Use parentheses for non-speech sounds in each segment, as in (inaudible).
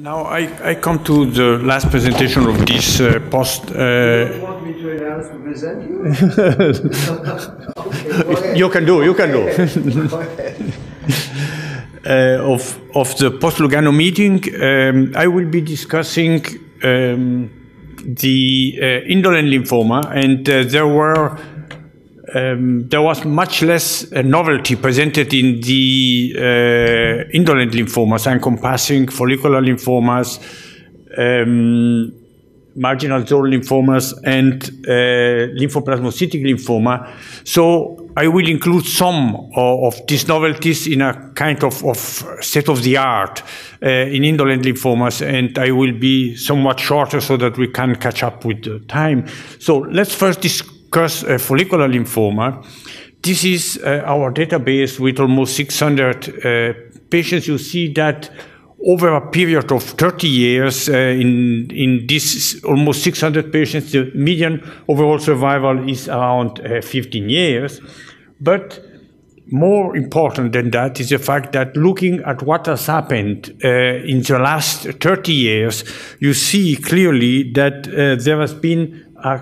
Now I, I, come to the last presentation of this uh, post. Uh, you want me to announce to present you? okay, you can do, you can do. (laughs) uh, of, of the post Lugano meeting, um, I will be discussing um, the uh, indolent lymphoma, and uh, there were um, there was much less uh, novelty presented in the uh, indolent lymphomas, encompassing follicular lymphomas, um, marginal zone lymphomas, and uh, lymphoplasmocytic lymphoma. So I will include some of, of these novelties in a kind of, of state of the art uh, in indolent lymphomas, and I will be somewhat shorter so that we can catch up with the time. So let's first discuss cause uh, follicular lymphoma. This is uh, our database with almost 600 uh, patients. You see that over a period of 30 years, uh, in, in this almost 600 patients, the median overall survival is around uh, 15 years. But more important than that is the fact that looking at what has happened uh, in the last 30 years, you see clearly that uh, there has been a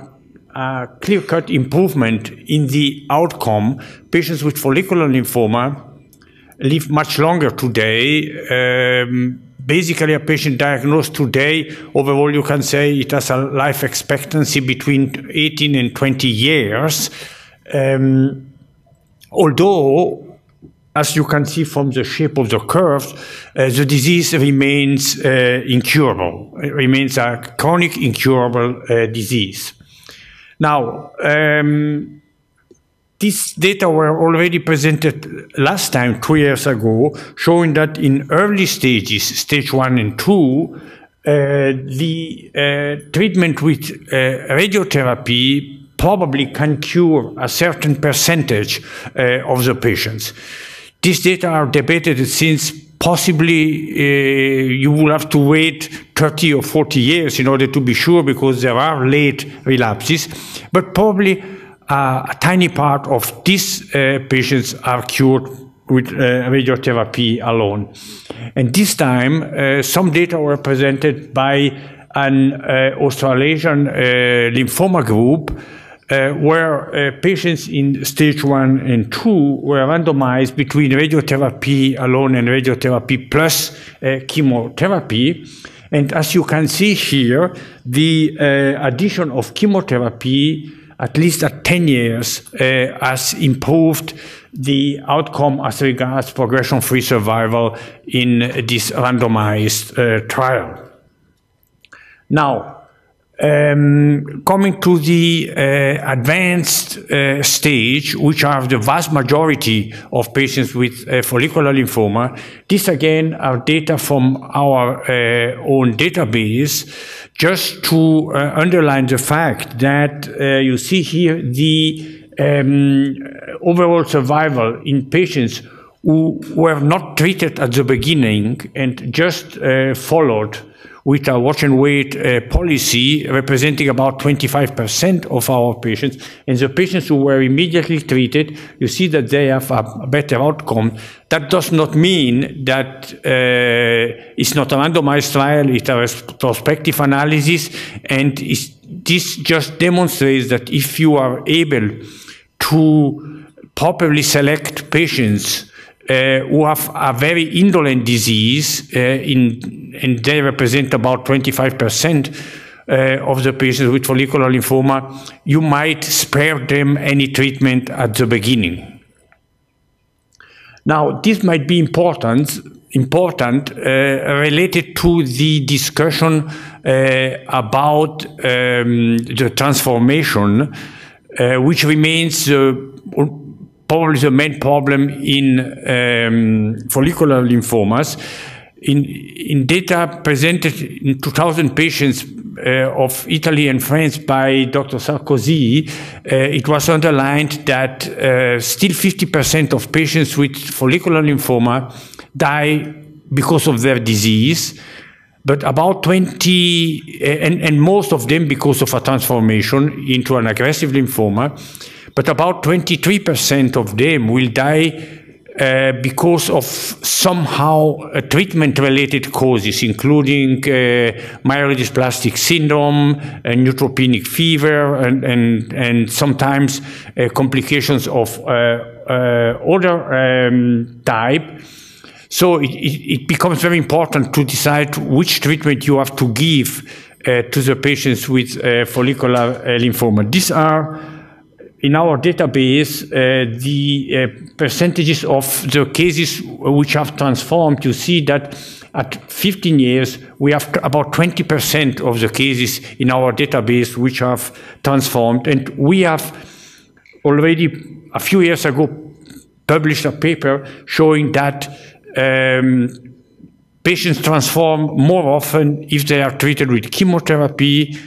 clear-cut improvement in the outcome. Patients with follicular lymphoma live much longer today. Um, basically, a patient diagnosed today, overall, you can say it has a life expectancy between 18 and 20 years. Um, although as you can see from the shape of the curves, uh, the disease remains uh, incurable, it remains a chronic incurable uh, disease. Now, um, these data were already presented last time, two years ago, showing that in early stages, stage one and two, uh, the uh, treatment with uh, radiotherapy probably can cure a certain percentage uh, of the patients. These data are debated since possibly uh, you will have to wait 30 or 40 years in order to be sure because there are late relapses, but probably uh, a tiny part of these uh, patients are cured with eh, radiotherapy alone. And this time, some data were presented by an Australasian lymphoma group uh, where uh, patients in stage one and two were randomized between radiotherapy alone and radiotherapy plus uh, chemotherapy. And as you can see here, the uh, addition of chemotherapy, at least at 10 years, uh, has improved the outcome as regards progression-free survival in this randomized trial. Now, um, coming to the uh, advanced uh, stage, which are the vast majority of patients with uh, follicular lymphoma, this again are data from our uh, own database, just to uh, underline the fact that uh, you see here the um, overall survival in patients who were not treated at the beginning and just followed with a watch and wait uh, policy representing about 25% of our patients. And the patients who were immediately treated, you see that they have a better outcome. That does not mean that uh, it's not a randomized trial, it's a retrospective analysis, and this just demonstrates that if you are able to properly select patients uh, who have a very indolent disease, uh, in, and they represent about 25%. Uh, of the patients with follicular lymphoma, you might spare them any treatment at the beginning. Now, this might be important, important uh, related to the discussion uh, about um, the transformation, uh, which remains probably the main problem in um, follicular lymphomas. In, in data presented in 2,000 patients uh, of Italy and France by Dr. Sarkozy, uh, it was underlined that uh, still 50% of patients with follicular lymphoma die because of their disease, but about 20, uh, and, and most of them because of a transformation into an aggressive lymphoma but about 23% of them will die uh, because of somehow uh, treatment-related causes, including uh, myelodysplastic syndrome, uh, neutropenic fever, and, and, and sometimes uh, complications of uh, uh, other um, type. So it, it, it, becomes very important to decide which treatment you have to give to the patients with follicular lymphoma. These are in our database uh, the uh, percentages of the cases which have transformed, you see that at 15 years, we have about 20% of the cases in our database which have transformed. And we have already a few years ago published a paper showing that um, patients transform more often if they are treated with chemotherapy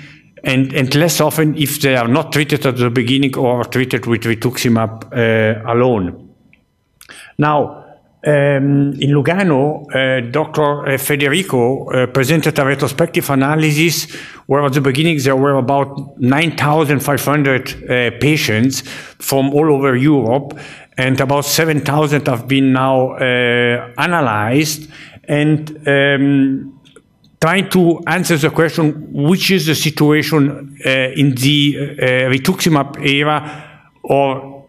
and, and less often if they are not treated at the beginning or treated with rituximab uh, alone. Now, um, in Lugano, uh, Dr. Uh, Federico uh, presented a retrospective analysis where at the beginning there were about 9,500 uh, patients from all over Europe, and about 7,000 have been now uh, analyzed. And um, trying to answer the question, which is the situation uh, in the uh, rituximab era, or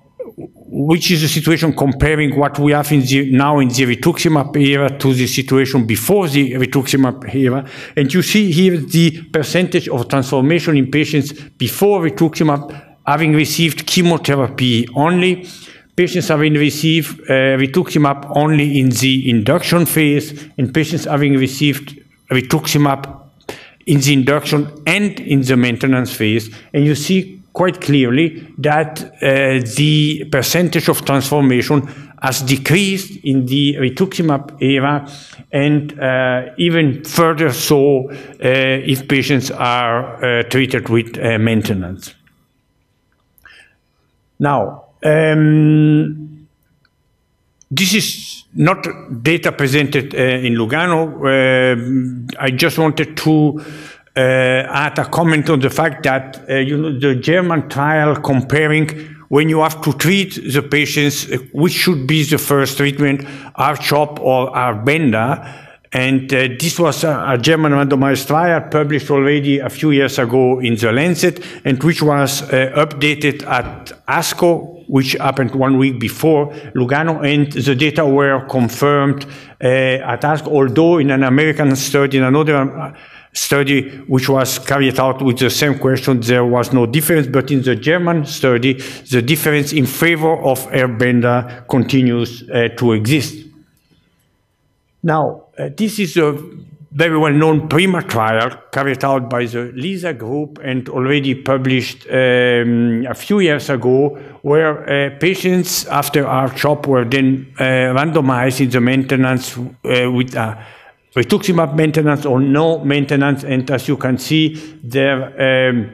which is the situation comparing what we have in the, now in the rituximab era to the situation before the rituximab era. And you see here the percentage of transformation in patients before rituximab having received chemotherapy only. Patients having received uh, rituximab only in the induction phase, and patients having received we took up in the induction and in the maintenance phase, and you see quite clearly that uh, the percentage of transformation has decreased in the rituximab era and uh, even further so uh, if patients are uh, treated with uh, maintenance. Now, um, this is not data presented uh, in Lugano. Uh, I just wanted to uh, add a comment on the fact that you know the German trial comparing when you have to treat the patients, which should be the first treatment, R-CHOP or R-Benda. And uh, this was a, a, German randomized trial published already a few years ago in The Lancet and which was uh, updated at ASCO which happened one week before Lugano, and the data were confirmed uh, at ASC, although in an American study, in another uh, study which was carried out with the same question, there was no difference, but in the German study, the difference in favor of airbender continues uh, to exist. Now, uh, this is a very well-known PRIMA trial carried out by the LISA group and already published um, a few years ago, where uh, patients after our chop were then uh, randomized in the maintenance uh, with a uh, rituximab maintenance or no maintenance. And as you can see, there um,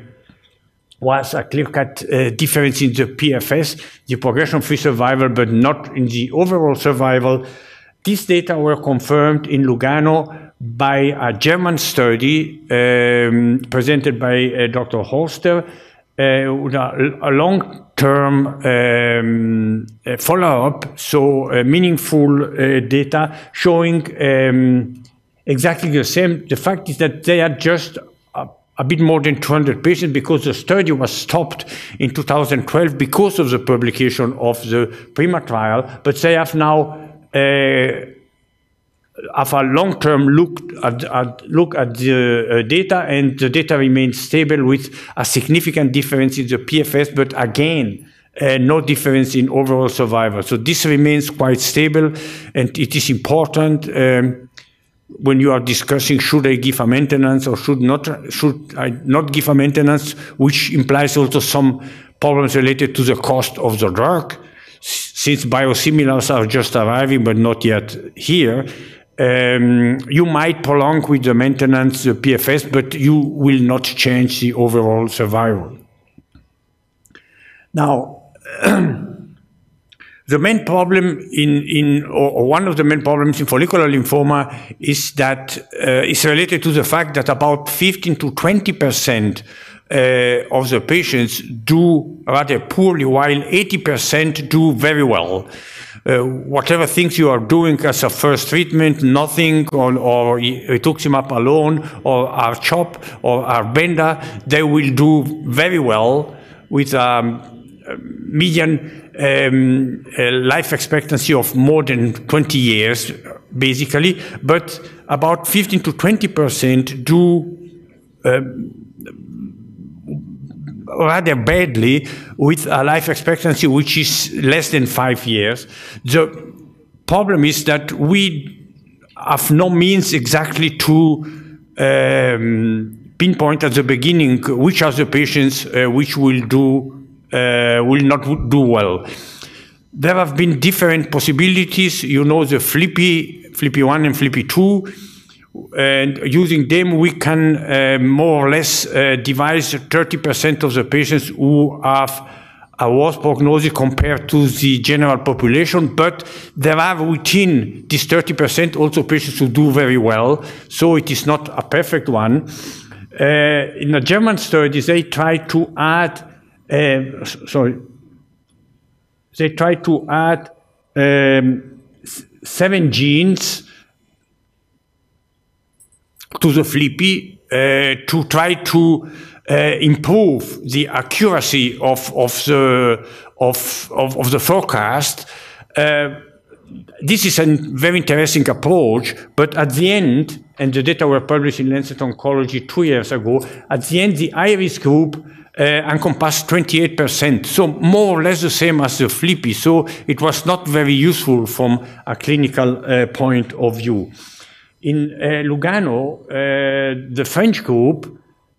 was a clear-cut uh, difference in the PFS, the progression-free survival, but not in the overall survival. These data were confirmed in Lugano by a German study um, presented by uh, Dr. Holster, uh, a, a long-term um, uh, follow-up, so uh, meaningful uh, data showing um, exactly the same. The fact is that they are just a, a bit more than 200 patients because the study was stopped in 2012 because of the publication of the PRIMA trial, but they have now uh, have a long-term look at, at, look at the uh, data, and the data remains stable with a significant difference in the PFS, but again, uh, no difference in overall survival. So this remains quite stable, and it is important um, when you are discussing should I give a maintenance or should not should I not give a maintenance, which implies also some problems related to the cost of the drug. since biosimilars are just arriving but not yet here, um, you might prolong with the maintenance the PFS, but you will not change the overall survival. Now, (clears throat) the main problem in, in or one of the main problems in follicular lymphoma is that uh, related to the fact that about 15 to 20 percent uh, of the patients do rather poorly, while 80 percent do very well. Uh, whatever things you are doing as a first treatment, nothing or, or rituximab alone or our CHOP or our Benda, they will do very well with um, median um, uh, life expectancy of more than 20 years, basically, but about 15 to 20 percent do um, rather badly with a life expectancy which is less than five years. The problem is that we have no means exactly to um, pinpoint at the beginning which are the patients uh, which will do uh, will not do well. There have been different possibilities. You know the Flippy, Flippy one and Flippy two and using them we can uh, more or less uh, devise 30% of the patients who have a worse prognosis compared to the general population, but there are within this 30% also patients who do very well, so it is not a perfect one. Uh, in the German studies, they tried to add, uh, sorry, they tried to add um, seven genes to the Flippy to try to improve the accuracy of, of, the, of, of, of the forecast this is a very interesting approach, but at the end, and the data were published in Lancet Oncology two years ago, at the end, the IRIS group uh, encompassed 28%, so more or less the same as the Flippy. so it was not very useful from a clinical uh, point of view. In uh, Lugano, uh, the French group,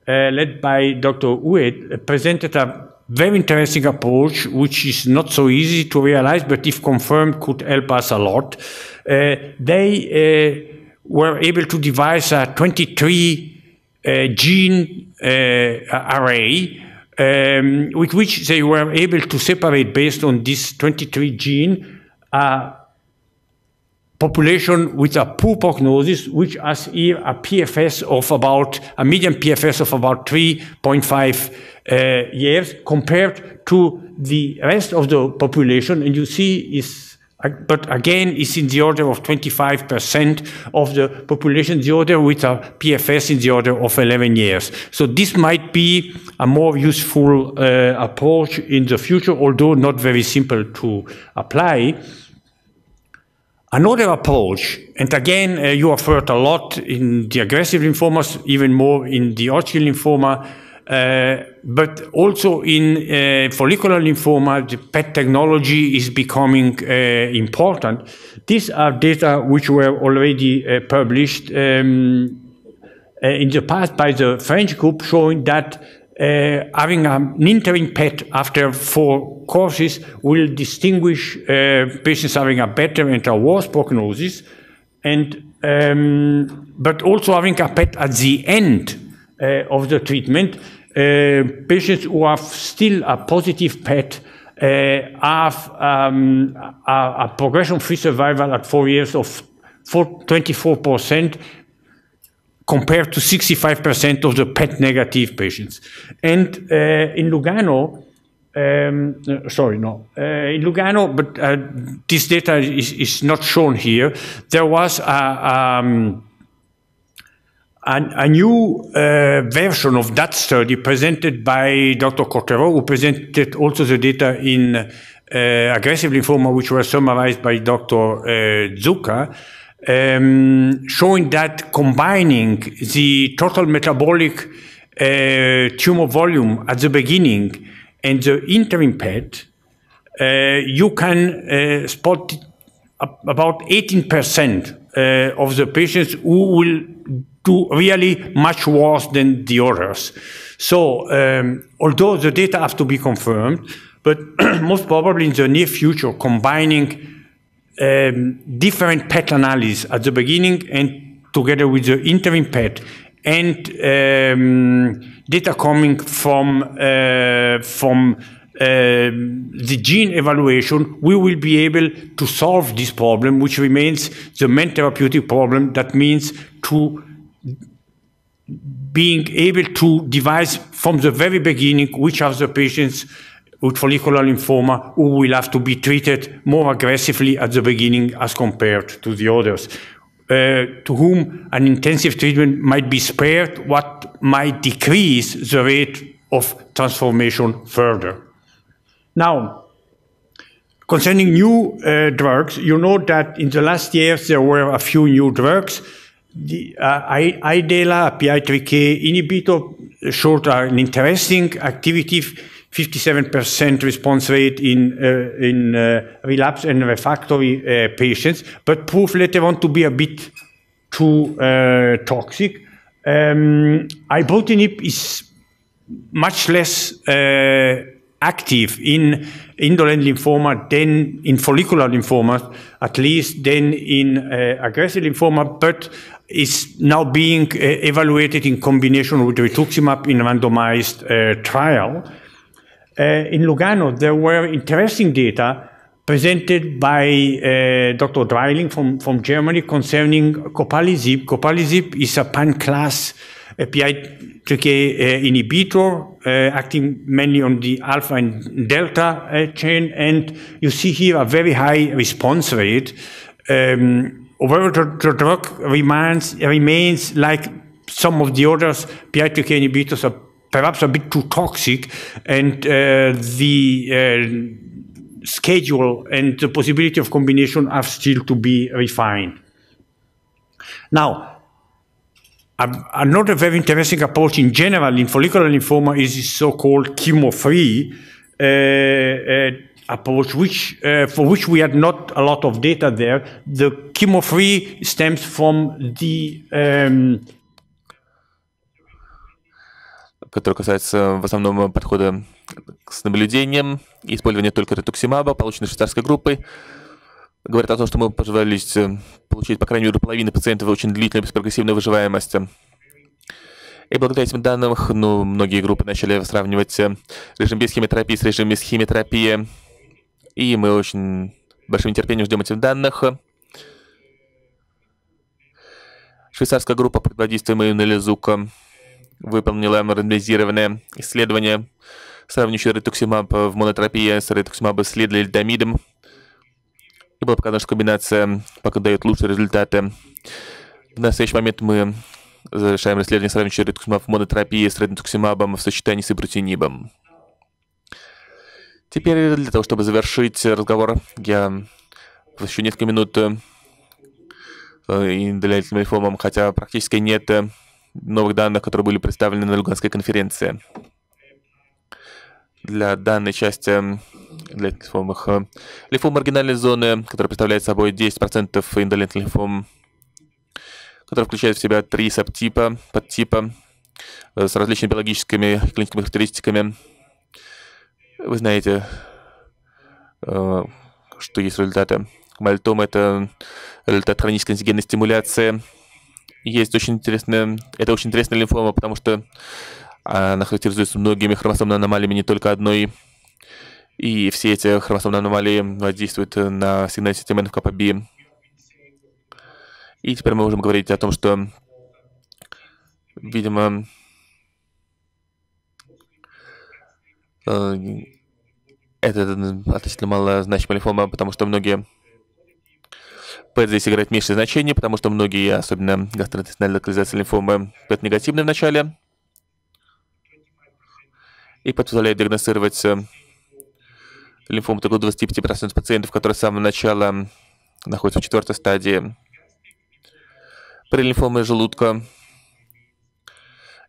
uh, led by Dr. Ued, presented a very interesting approach, which is not so easy to realize, but if confirmed, could help us a lot. they were able to devise a 23 uh, gene uh, array um, with which they were able to separate based on this 23 gene population with a poor prognosis, which has here a PFS of about, a median PFS of about 3.5 uh, years compared to the rest of the population. And you see is, uh, but again, it's in the order of 25% of the population, the order with a PFS in the order of 11 years. So this might be a more useful uh, approach in the future, although not very simple to apply. Another approach, and again, uh, you have heard a lot in the aggressive lymphomas, even more in the Hodgkin lymphoma, uh, but also in uh, follicular lymphoma, the PET technology is becoming uh, important. These are data which were already uh, published um, uh, in the past by the French group showing that uh, having an interim PET after four courses will distinguish uh, patients having a better and a worse prognosis, and um, but also having a PET at the end uh, of the treatment uh, patients who have still a positive PET uh, have um, a, a progression-free survival at four years of 24%, compared to 65% of the PET negative patients. And uh, in Lugano, um, uh, sorry, no, uh, in Lugano, but uh, this data is, is, not shown here. There was a, um, a new uh, version of that study presented by Dr. Cortero, who presented also the data in uh, aggressive lymphoma, which was summarized by Dr. Zucca um, showing that combining the total metabolic uh, tumor volume at the beginning and the interim PET, uh, you can uh, spot about 18% uh, of the patients who will do really much worse than the others. So, um, although the data have to be confirmed, but (clears throat) most probably in the near future, combining um, different PET analysis at the beginning and together with the interim PET and um, data coming from uh, from uh, the gene evaluation, we will be able to solve this problem, which remains the main therapeutic problem. That means to being able to devise from the very beginning which are the patients with follicular lymphoma who will have to be treated more aggressively at the beginning as compared to the others. Uh, to whom an intensive treatment might be spared, what might decrease the rate of transformation further. Now, concerning new uh, drugs, you know that in the last years there were a few new drugs. The uh, IDELA, PI3K inhibitor, showed an interesting activity 57% response rate in, uh, in uh, relapse and refractory uh, patients, but proved later on to be a bit too uh, toxic. Um, is much less uh, active in indolent lymphoma than in follicular lymphoma, at least than in uh, aggressive lymphoma, but is now being evaluated in combination with rituximab in a randomized trial uh, in Lugano, there were interesting data presented by uh, eh, Dr. Dreiling from, from Germany concerning copalizib. Copalizib is a pan-class eh, PI3K inhibitor acting mainly on the alpha and delta chain. And you see here a very high response rate. Um, the, drug remains, remains like some of the others, PI2K inhibitors are perhaps a bit too toxic, and uh, the uh, schedule and the possibility of combination are still to be refined. Now, another very interesting approach in general in follicular lymphoma is the so-called chemo-free uh, uh, approach, which uh, for which we had not a lot of data there. The chemo-free stems from the um, который касается в основном подхода с наблюдением, использования только ретуксимаба, полученной швейцарской группой. Говорят о том, что мы пожелались э, получить, по крайней мере, половину пациентов очень длительной беспрогрессивной выживаемости. И благодаря этим данным, ну, многие группы начали сравнивать э, режим без химиотерапии с режимом без химиотерапии. И мы очень большим нетерпением ждем этих данных. Швейцарская группа под водительством Инны выполнила рандомизированное исследование, сравнивающее ретуксимаб в монотерапии с ретуксимабом с лидлидамидом. И было показано, что комбинация пока дает лучшие результаты. В настоящий момент мы завершаем исследование, сравнивающее ретуксимаб в монотерапии с ретуксимабом в сочетании с ибрутинибом. Теперь для того, чтобы завершить разговор, я еще несколько минут э, и для лимфомам, хотя практически нет э, новых данных, которые были представлены на Луганской конференции. Для данной части, для лимфомых, лимфом маргинальной зоны, которая представляет собой 10% индолентных лимфом, который включает в себя три субтипа, подтипа э, с различными биологическими и клиническими характеристиками. Вы знаете, э, что есть результаты. Мальтом — это результат хронической интенсивной стимуляции — есть очень интересная, это очень интересная лимфома, потому что а, она характеризуется многими хромосомными аномалиями, не только одной. И все эти хромосомные аномалии воздействуют э, на сигнальную систему НФКПБ. И теперь мы можем говорить о том, что, видимо, э, это э, относительно мало значимая лимфома, потому что многие ПЭТ здесь играет меньшее значение, потому что многие, особенно гастроэнтестинальная локализация лимфомы, ПЭТ негативны в начале. И ПЭТ позволяет диагностировать э, лимфому только 25% пациентов, которые с самого начала находятся в четвертой стадии. При лимфоме желудка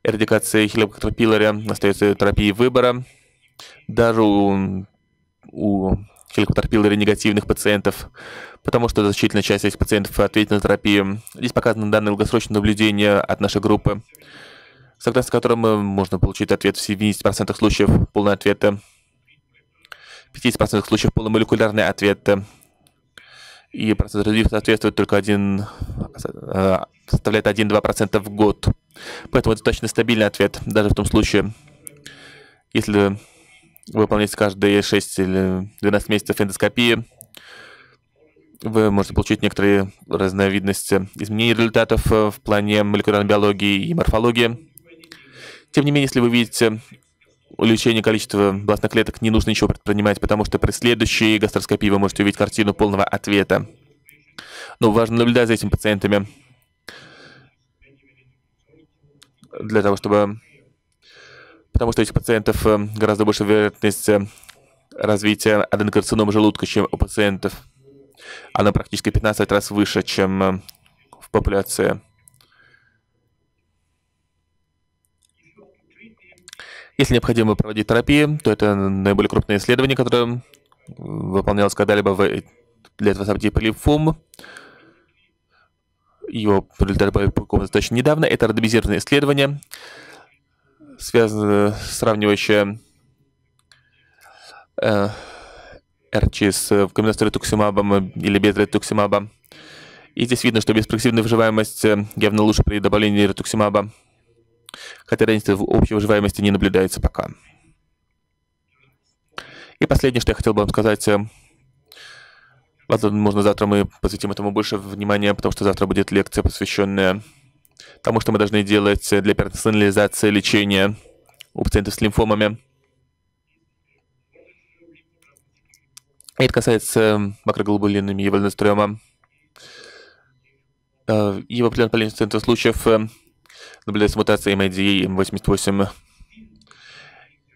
эрадикация хеликоптер пилори остается терапией выбора. Даже у, у хеликоптерпилоры негативных пациентов, потому что значительная часть этих пациентов ответит на терапию. Здесь показаны данные долгосрочного наблюдения от нашей группы, согласно которым э, можно получить ответ в 70% случаев полного ответа, в 50% случаев полномолекулярный ответ, и процент людей соответствует только один, э, составляет 1-2% в год. Поэтому это достаточно стабильный ответ, даже в том случае, если выполнять каждые 6 или 12 месяцев эндоскопии, вы можете получить некоторые разновидности изменений результатов э, в плане молекулярной биологии и морфологии. Тем не менее, если вы видите увеличение количества властных клеток, не нужно ничего предпринимать, потому что при следующей гастроскопии вы можете увидеть картину полного ответа. Но важно наблюдать за этими пациентами для того, чтобы потому что у этих пациентов эм, гораздо больше вероятность эм, развития аденокарцинома желудка, чем у пациентов. Она практически 15 раз выше, чем эм, в популяции. Если необходимо проводить терапию, то это наиболее крупное исследование, которое выполнялось когда-либо в... Э, для этого события полифум. Его предотвратили достаточно недавно. Это рандомизированное исследование, связано, сравнивающее э, РЧ с э, в комбинации ретуксимабом или без ретуксимаба. И здесь видно, что беспрогрессивная выживаемость э, явно лучше при добавлении ретуксимаба, хотя разницы в общей выживаемости не наблюдается пока. И последнее, что я хотел бы вам сказать, э, Возможно, завтра мы посвятим этому больше внимания, потому что завтра будет лекция, посвященная тому, что мы должны делать для персонализации лечения у пациентов с лимфомами. это касается макроглобулинами Вальдестрёма. И э, в определенном количестве случаев э, наблюдается мутация МАД и 88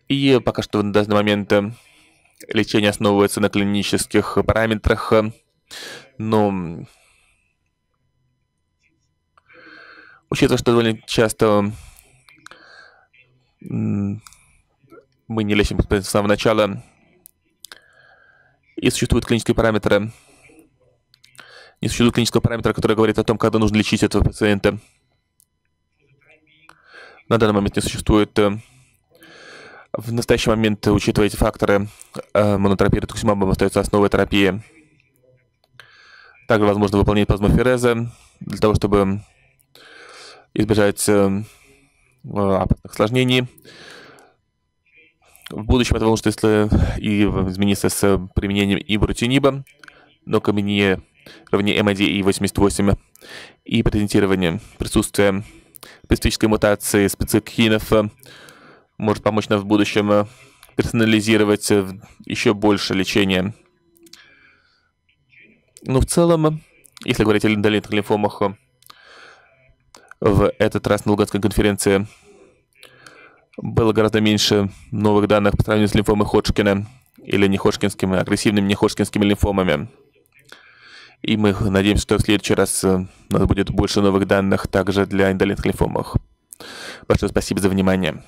И пока что на данный момент э, лечение основывается на клинических параметрах, но Учитывая, что довольно часто мы не лечим с самого начала, и существуют клинические параметры, не существует клинического параметра, который говорит о том, когда нужно лечить этого пациента. На данный момент не существует. Э, в настоящий момент, учитывая эти факторы, э, монотерапия ритуксимабом остается основой терапии. Также возможно выполнение плазмофереза для того, чтобы избежать э, аппаратных осложнений. В будущем это может если и измениться с применением ибрутиниба, но камене равне МАД и 88 и патентирование присутствия специфической мутации спецификинов э, может помочь нам в будущем э, персонализировать еще больше лечения. Но ну, в целом, если говорить о линолитных лимфомах, в этот раз на Луганской конференции было гораздо меньше новых данных по сравнению с лимфомой Ходжкина или не Ходжкинскими, а агрессивными не Ходжкинскими лимфомами. И мы надеемся, что в следующий раз э, у нас будет больше новых данных также для индолентных лимфомов. Большое спасибо за внимание.